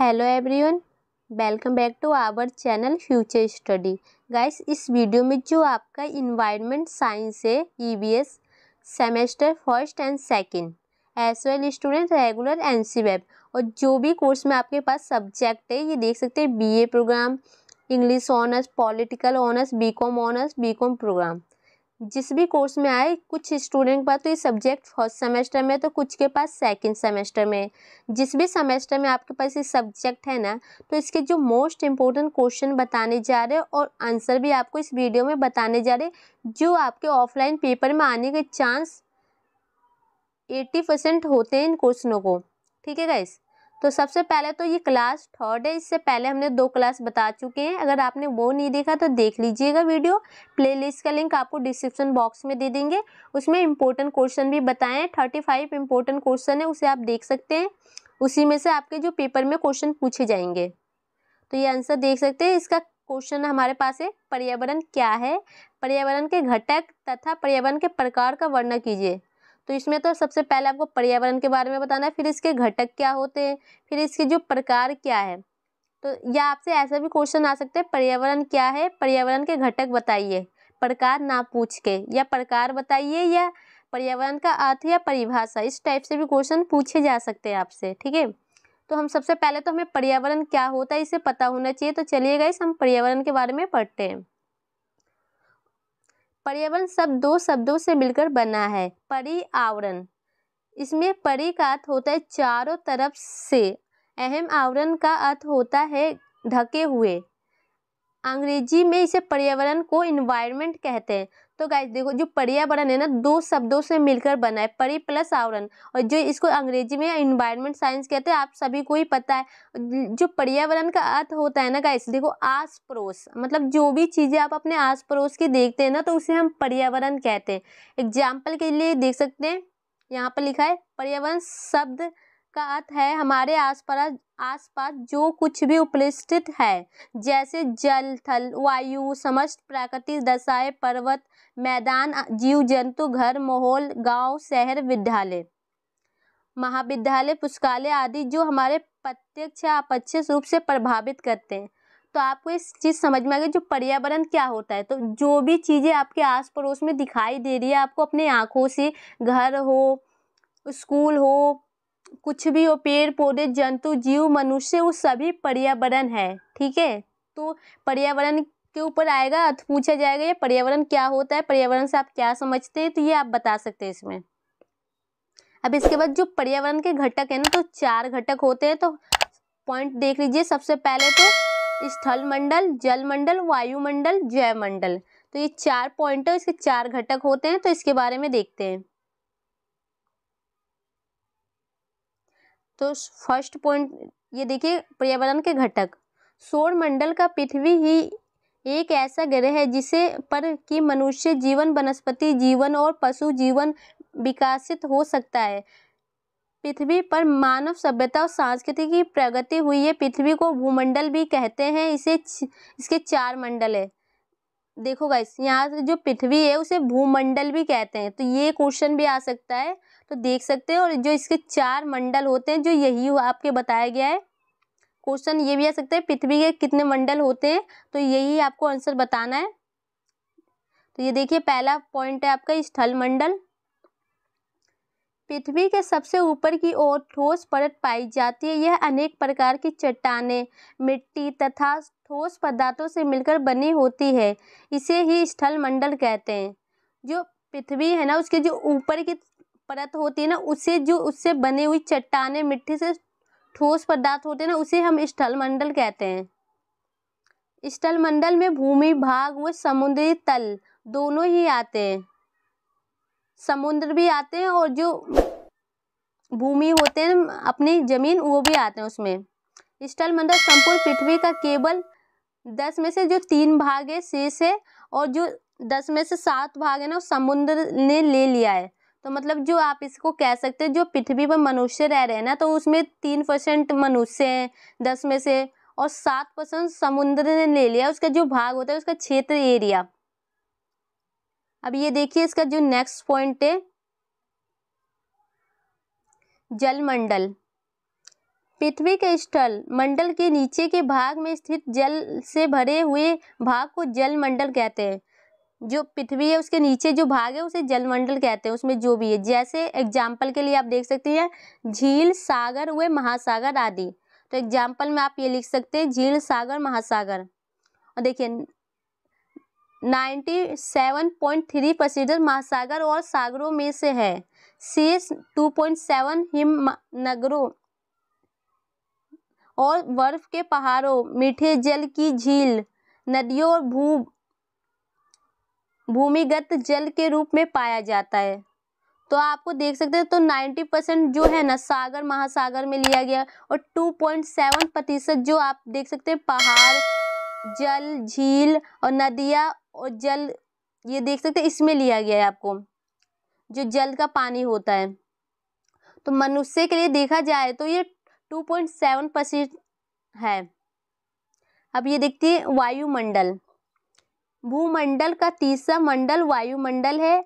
hello everyone welcome back to our channel future study guys इस video में जो आपका इन्वायरमेंट साइंस है EBS semester first and second as well student regular N C web और जो भी course में आपके पास सब्जेक्ट है ये देख सकते हैं BA program English honours political honours BCom honours BCom program जिस भी कोर्स में आए कुछ स्टूडेंट के पास तो ये सब्जेक्ट फर्स्ट सेमेस्टर में तो कुछ के पास सेकंड सेमेस्टर में जिस भी सेमेस्टर में आपके पास ये सब्जेक्ट है ना तो इसके जो मोस्ट इम्पोर्टेंट क्वेश्चन बताने जा रहे हैं और आंसर भी आपको इस वीडियो में बताने जा रहे जो आपके ऑफलाइन पेपर में आने के चांस एट्टी परसेंट होते हैं इन क्वेश्चनों को ठीक है गाइज़ तो सबसे पहले तो ये क्लास थर्ड है इससे पहले हमने दो क्लास बता चुके हैं अगर आपने वो नहीं देखा तो देख लीजिएगा वीडियो प्लेलिस्ट का लिंक आपको डिस्क्रिप्शन बॉक्स में दे देंगे उसमें इम्पोर्टेंट क्वेश्चन भी बताएं थर्टी फाइव इम्पोर्टेंट क्वेश्चन है उसे आप देख सकते हैं उसी में से आपके जो पेपर में क्वेश्चन पूछे जाएंगे तो ये आंसर देख सकते हैं इसका क्वेश्चन हमारे पास है पर्यावरण क्या है पर्यावरण के घटक तथा पर्यावरण के प्रकार का वर्णन कीजिए तो इसमें तो सबसे पहले आपको पर्यावरण के बारे में बताना है फिर इसके घटक क्या होते हैं फिर इसके जो प्रकार क्या है तो या आपसे ऐसा भी क्वेश्चन आ सकता है पर्यावरण क्या है पर्यावरण के घटक बताइए प्रकार ना पूछ के या प्रकार बताइए या पर्यावरण का अर्थ या परिभाषा इस टाइप से भी क्वेश्चन पूछे जा सकते हैं आपसे ठीक है तो हम सबसे पहले तो हमें पर्यावरण क्या होता है इसे पता होना चाहिए तो चलिए गाइस हम पर्यावरण के बारे में पढ़ते हैं पर्यावरण शब्द दो शब्दों से मिलकर बना है परी आवरण इसमें परी का अर्थ होता है चारों तरफ से अहम आवरण का अर्थ होता है ढके हुए अंग्रेजी में इसे पर्यावरण को इन्वायरमेंट कहते हैं तो गाइज देखो जो पर्यावरण है ना दो शब्दों से मिलकर बना है परी प्लस आवरण और जो इसको अंग्रेजी में इन्वायरमेंट साइंस कहते हैं आप सभी को ही पता है जो पर्यावरण का अर्थ होता है ना गाइस देखो आस पड़ोस मतलब जो भी चीज़ें आप अपने आस पड़ोस की देखते हैं ना तो उसे हम पर्यावरण कहते हैं एग्जाम्पल के लिए देख सकते हैं यहाँ पर लिखा है पर्यावरण शब्द का अर्थ है हमारे आसपास आसपास जो कुछ भी उपस्थित है जैसे जल थल वायु समस्त प्राकृतिक दशाएं पर्वत मैदान जीव जंतु घर माहौल गांव शहर विद्यालय महाविद्यालय पुस्तकालय आदि जो हमारे प्रत्यक्ष या अपक्ष रूप से प्रभावित करते हैं तो आपको इस चीज़ समझ में आ गई जो पर्यावरण क्या होता है तो जो भी चीज़ें आपके आस पड़ोस में दिखाई दे रही है आपको अपने आँखों से घर हो स्कूल हो कुछ भी हो पेड़ पौधे जंतु जीव मनुष्य वो सभी पर्यावरण है ठीक है तो पर्यावरण के ऊपर आएगा अर्थ तो पूछा जाएगा ये पर्यावरण क्या होता है पर्यावरण से आप क्या समझते हैं तो ये आप बता सकते हैं इसमें अब इसके बाद जो पर्यावरण के घटक है ना तो चार घटक होते हैं तो पॉइंट देख लीजिए सबसे पहले तो स्थल मंडल जल मंडल वायुमंडल जय मंडल तो ये चार पॉइंट है इसके चार घटक होते हैं तो इसके बारे में देखते हैं तो फर्स्ट पॉइंट ये देखिए पर्यावरण के घटक सौर मंडल का पृथ्वी ही एक ऐसा ग्रह है जिसे पर कि मनुष्य जीवन वनस्पति जीवन और पशु जीवन विकासित हो सकता है पृथ्वी पर मानव सभ्यता और संस्कृति की प्रगति हुई है पृथ्वी को भूमंडल भी कहते हैं इसे इसके चार मंडल है देखो गाइस यहाँ जो पृथ्वी है उसे भूमंडल भी कहते हैं तो ये क्वेश्चन भी आ सकता है तो देख सकते हैं और जो इसके चार मंडल होते हैं जो यही आपके बताया गया है क्वेश्चन ये भी आ सकता है पृथ्वी के कितने मंडल होते हैं तो यही आपको आंसर बताना है तो ये देखिए पहला पॉइंट है आपका स्थल मंडल पृथ्वी के सबसे ऊपर की ओर ठोस परत पाई जाती है यह अनेक प्रकार की चट्टाने मिट्टी तथा ठोस पदार्थों से मिलकर बनी होती है इसे ही स्थल मंडल कहते हैं जो पृथ्वी है ना उसके जो ऊपर की परत होती है ना उसे जो उससे बनी हुई चट्टाने मिट्टी से ठोस पदार्थ होते हैं ना उसे हम स्थलमंडल कहते हैं स्थलमंडल में भूमि भाग व समुद्री तल दोनों ही आते हैं समुद्र भी आते हैं और जो भूमि होते हैं अपनी जमीन वो भी आते हैं उसमें स्थलमंडल संपूर्ण पृथ्वी का केवल दस में से जो तीन भाग है शेष है और जो दस में से सात भाग है ना समुद्र ने ले लिया है तो मतलब जो आप इसको कह सकते हैं जो पृथ्वी पर मनुष्य रह रहे हैं ना तो उसमें तीन परसेंट मनुष्य हैं दस में से और सात परसेंट समुद्र ने ले लिया उसका जो भाग होता है उसका क्षेत्र एरिया अब ये देखिए इसका जो नेक्स्ट पॉइंट है जलमंडल पृथ्वी के स्थल मंडल के नीचे के भाग में स्थित जल से भरे हुए भाग को जलमंडल कहते हैं जो पृथ्वी है उसके नीचे जो भाग है उसे जलमंडल कहते हैं उसमें जो भी है जैसे एग्जाम्पल के लिए आप देख सकते हैं झील सागर हुए महासागर आदि तो एग्जाम्पल में आप ये लिख सकते हैं झील सागर महासागर और देखिए नाइन्टी सेवन पॉइंट थ्री प्रतिशत महासागर और सागरों में से है शेष टू पॉइंट सेवन हिम नगरों और बर्फ के पहाड़ों मीठे जल की झील नदियों और भू भूमिगत जल के रूप में पाया जाता है तो आपको देख सकते हैं तो 90 परसेंट जो है ना सागर महासागर में लिया गया और 2.7 प्रतिशत जो आप देख सकते हैं पहाड़ जल झील और नदियाँ और जल ये देख सकते हैं इसमें लिया गया है आपको जो जल का पानी होता है तो मनुष्य के लिए देखा जाए तो ये 2.7 परसेंट है अब ये देखते हैं वायुमंडल भूमंडल का तीसरा मंडल वायुमंडल है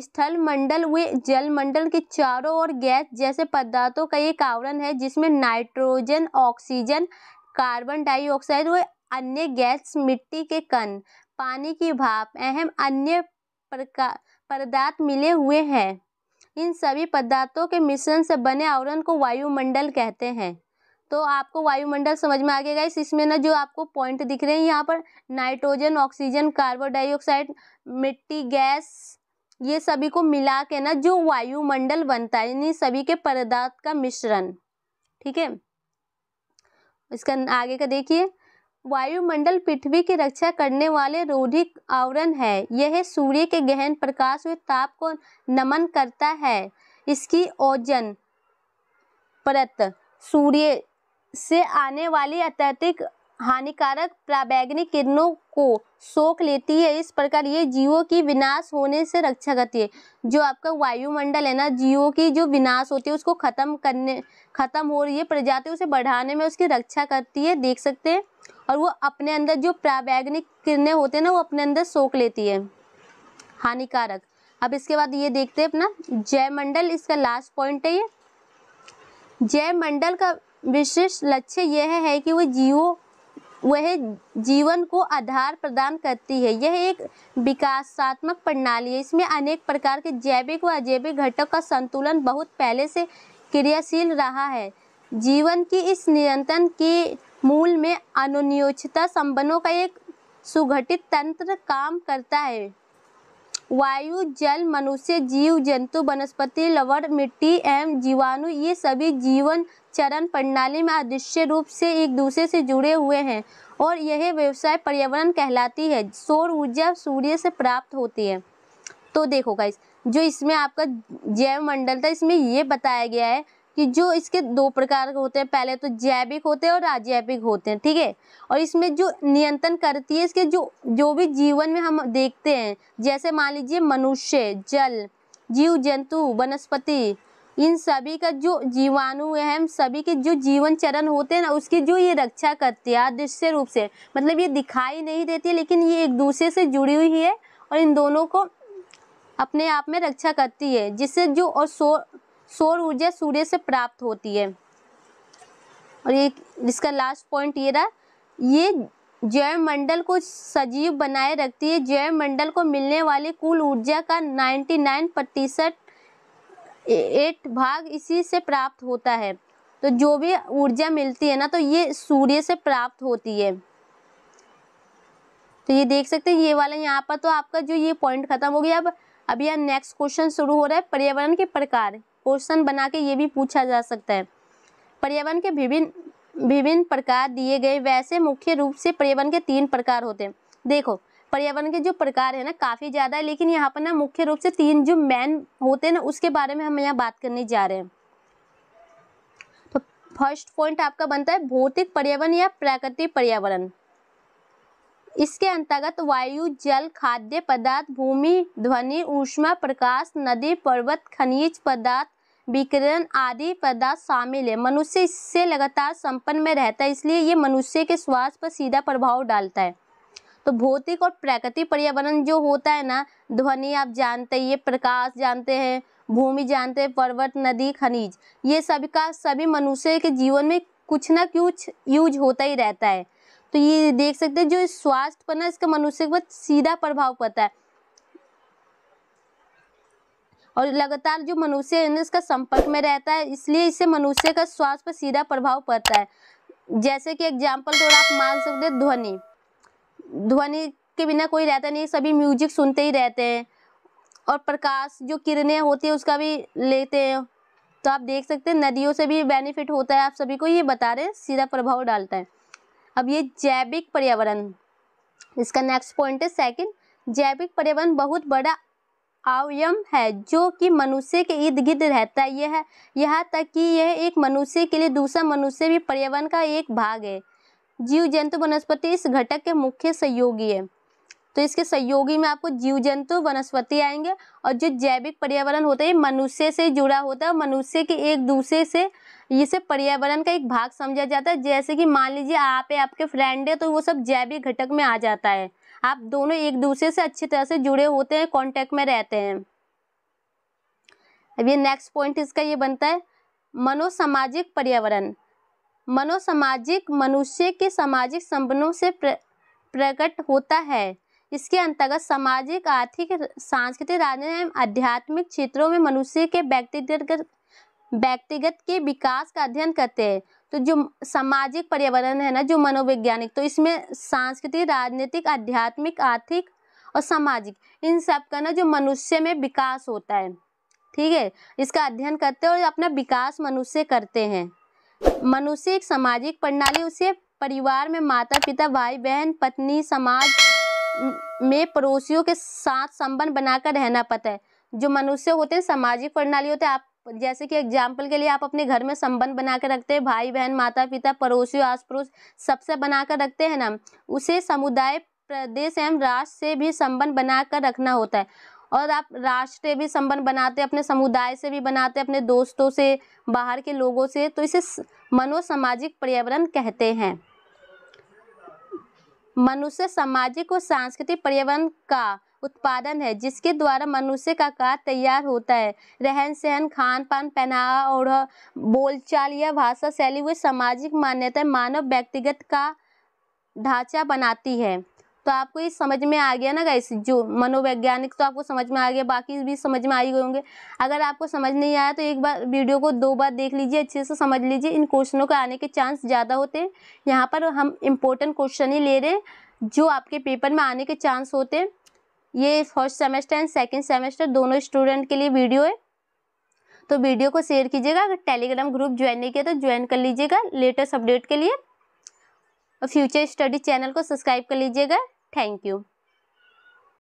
स्थलमंडल जल मंडल के चारों ओर गैस जैसे पदार्थों का एक आवरण है जिसमें नाइट्रोजन ऑक्सीजन कार्बन डाइऑक्साइड व अन्य गैस मिट्टी के कण पानी की भाप अहम अन्य प्रकार पदार्थ मिले हुए हैं इन सभी पदार्थों के मिश्रण से बने आवरण को वायुमंडल कहते हैं तो आपको वायुमंडल समझ में आ गया गाइस इसमें ना जो आपको पॉइंट दिख रहे हैं यहाँ पर नाइट्रोजन ऑक्सीजन कार्बन डाइऑक्साइड मिट्टी गैस ये सभी को मिला के ना जो वायुमंडल बनता है यानी सभी के पदार्थ का मिश्रण ठीक है इसका आगे का देखिए वायुमंडल पृथ्वी की रक्षा करने वाले रोधिक आवरण है यह सूर्य के गहन प्रकाश व ताप को नमन करता है इसकी ओजन परत सूर्य से आने वाली अत्यधिक हानिकारक प्रावैग्निक किरणों को सोख लेती है इस प्रकार ये जीवों की विनाश होने से रक्षा करती है जो आपका वायुमंडल है ना जीवों की जो विनाश होती है उसको ख़त्म करने ख़त्म हो रही है प्रजाति उसे बढ़ाने में उसकी रक्षा करती है देख सकते हैं और वो अपने अंदर जो प्रावैग्निक किरणें होते हैं ना वो अपने अंदर सोख लेती है हानिकारक अब इसके बाद ये देखते हैं अपना जयमंडल इसका लास्ट पॉइंट है ये जयमंडल का विशेष लक्ष्य यह है कि वह जीवो वह जीवन को आधार प्रदान करती है यह एक विकासात्मक प्रणाली है इसमें अनेक प्रकार के जैविक व अजैविक घटक का संतुलन बहुत पहले से क्रियाशील रहा है जीवन की इस नियंत्रण के मूल में अनुनियोजता संबंधों का एक सुगठित तंत्र काम करता है वायु जल मनुष्य जीव जंतु वनस्पति लवण मिट्टी एवं जीवाणु ये सभी जीवन चरण प्रणाली में अदृश्य रूप से एक दूसरे से जुड़े हुए हैं और यह व्यवसाय पर्यावरण कहलाती है सौर ऊर्जा सूर्य से प्राप्त होती है तो देखो गाइस जो इसमें आपका जैव मंडल था इसमें ये बताया गया है कि जो इसके दो प्रकार के होते हैं पहले तो जैविक होते हैं और अजैविक होते हैं ठीक है और इसमें जो नियंत्रण करती है इसके जो जो भी जीवन में हम देखते हैं जैसे मान लीजिए मनुष्य जल जीव जंतु वनस्पति इन सभी का जो जीवाणु है सभी के जो जीवन चरण होते हैं ना उसकी जो ये रक्षा करती है दृश्य रूप से मतलब ये दिखाई नहीं देती लेकिन ये एक दूसरे से जुड़ी हुई है और इन दोनों को अपने आप में रक्षा करती है जिससे जो और सौर सौर ऊर्जा सूर्य से प्राप्त होती है और ये इसका लास्ट पॉइंट ये रहा ये जैव मंडल को सजीव बनाए रखती है जैव मंडल को मिलने वाली कुल ऊर्जा का 99 प्रतिशत एट भाग इसी से प्राप्त होता है तो जो भी ऊर्जा मिलती है ना तो ये सूर्य से प्राप्त होती है तो ये देख सकते हैं ये वाला यहाँ पर तो आपका जो ये पॉइंट खत्म हो गया अब अभी यहाँ नेक्स्ट क्वेश्चन शुरू हो रहा है पर्यावरण के प्रकार क्वेश्चन बना के ये भी पूछा जा सकता है पर्यावरण के विभिन्न विभिन्न प्रकार दिए गए वैसे मुख्य रूप से पर्यावरण के तीन प्रकार होते हैं देखो पर्यावरण के जो प्रकार है ना काफ़ी ज़्यादा है लेकिन यहाँ पर ना मुख्य रूप से तीन जो मैन होते हैं ना उसके बारे में हम यहाँ बात करने जा रहे हैं तो फर्स्ट पॉइंट आपका बनता है भौतिक पर्यावरण या प्राकृतिक पर्यावरण इसके अंतर्गत वायु जल खाद्य पदार्थ भूमि ध्वनि ऊष्मा प्रकाश नदी पर्वत खनिज पदार्थ विकिरण आदि पदार्थ शामिल है मनुष्य इससे लगातार संपन्न में रहता है इसलिए ये मनुष्य के स्वास्थ्य पर सीधा प्रभाव डालता है तो भौतिक और प्राकृतिक पर्यावरण जो होता है ना ध्वनि आप जानते हैं ये प्रकाश जानते हैं भूमि जानते हैं पर्वत नदी खनिज ये सभी का सभी मनुष्य के जीवन में कुछ ना कुछ यूज होता ही रहता है तो ये देख सकते हैं जो स्वास्थ्य पर ना इसका मनुष्य पर सीधा प्रभाव पड़ता है और लगातार जो मनुष्य है ना इसका संपर्क में रहता है इसलिए इससे मनुष्य का स्वास्थ्य पर सीधा प्रभाव पड़ता है जैसे कि एग्जाम्पल तो आप मान सकते ध्वनि ध्वनि के बिना कोई रहता नहीं सभी म्यूजिक सुनते ही रहते हैं और प्रकाश जो किरणें होती है उसका भी लेते हैं तो आप देख सकते हैं नदियों से भी बेनिफिट होता है आप सभी को ये बता रहे हैं सीधा प्रभाव डालता है अब ये जैविक पर्यावरण इसका नेक्स्ट पॉइंट है सेकंड जैविक पर्यावरण बहुत बड़ा अवयम है जो कि मनुष्य के इर्द गिर्द रहता है यह यहाँ तक कि यह एक मनुष्य के लिए दूसरा मनुष्य भी पर्यावरण का एक भाग है जीव जंतु वनस्पति इस घटक के मुख्य सहयोगी है तो इसके सहयोगी में आपको जीव जंतु वनस्पति आएंगे और जो जैविक पर्यावरण होता है मनुष्य से जुड़ा होता है मनुष्य के एक दूसरे से इसे पर्यावरण का एक भाग समझा जाता है जैसे कि मान लीजिए आप है आपके फ्रेंड है तो वो सब जैविक घटक में आ जाता है आप दोनों एक दूसरे से अच्छी तरह से जुड़े होते हैं कॉन्टेक्ट में रहते हैं अब ये नेक्स्ट पॉइंट इसका ये बनता है मनोसामाजिक पर्यावरण मनोसामाजिक मनुष्य के सामाजिक संबंधों से प्रकट होता है इसके अंतर्गत सामाजिक आर्थिक सांस्कृतिक राजनीतिक एवं आध्यात्मिक क्षेत्रों में मनुष्य के व्यक्तिगत व्यक्तिगत के विकास का अध्ययन करते हैं तो जो सामाजिक पर्यावरण है ना जो मनोवैज्ञानिक तो इसमें सांस्कृतिक राजनीतिक आध्यात्मिक आर्थिक और सामाजिक इन सब का ना जो मनुष्य में विकास होता है ठीक है इसका अध्ययन करते हैं और अपना विकास मनुष्य करते हैं मनुष्य एक सामाजिक प्रणाली उसे परिवार में माता पिता भाई बहन पत्नी समाज में पड़ोसियों के साथ संबंध बनाकर रहना पता है जो मनुष्य होते हैं सामाजिक प्रणाली होते हैं आप जैसे कि एग्जाम्पल के लिए आप अपने घर में संबंध बना कर रखते हैं भाई बहन माता पिता पड़ोसियों आस पड़ोस सबसे बना कर रखते हैं ना उसे समुदाय प्रदेश एवं राष्ट्र से भी संबंध बनाकर रखना होता है और आप राष्ट्रीय भी संबंध बनाते अपने समुदाय से भी बनाते अपने दोस्तों से बाहर के लोगों से तो इसे मनोसामाजिक पर्यावरण कहते हैं मनुष्य सामाजिक और सांस्कृतिक पर्यावरण का उत्पादन है जिसके द्वारा मनुष्य का कार तैयार होता है रहन सहन खान पान पहनावा और बोलचाल या भाषा शैली वे सामाजिक मान्यता मानव व्यक्तिगत का ढांचा बनाती है तो आपको ये समझ में आ गया ना गाइस जो मनोवैज्ञानिक तो आपको समझ में आ गया बाकी भी समझ में आई गए होंगे अगर आपको समझ नहीं आया तो एक बार वीडियो को दो बार देख लीजिए अच्छे से समझ लीजिए इन क्वेश्चनों के आने के चांस ज़्यादा होते हैं यहाँ पर हम इम्पोर्टेंट क्वेश्चन ही ले रहे हैं जो आपके पेपर में आने के चांस होते हैं ये first semester and second semester दोनों स्टूडेंट के लिए वीडियो है तो वीडियो को शेयर कीजिएगा अगर टेलीग्राम ग्रुप ज्वाइन नहीं किया तो ज्वाइन कर लीजिएगा लेटेस्ट अपडेट के लिए और फ्यूचर स्टडी चैनल को सब्सक्राइब कर लीजिएगा थैंक यू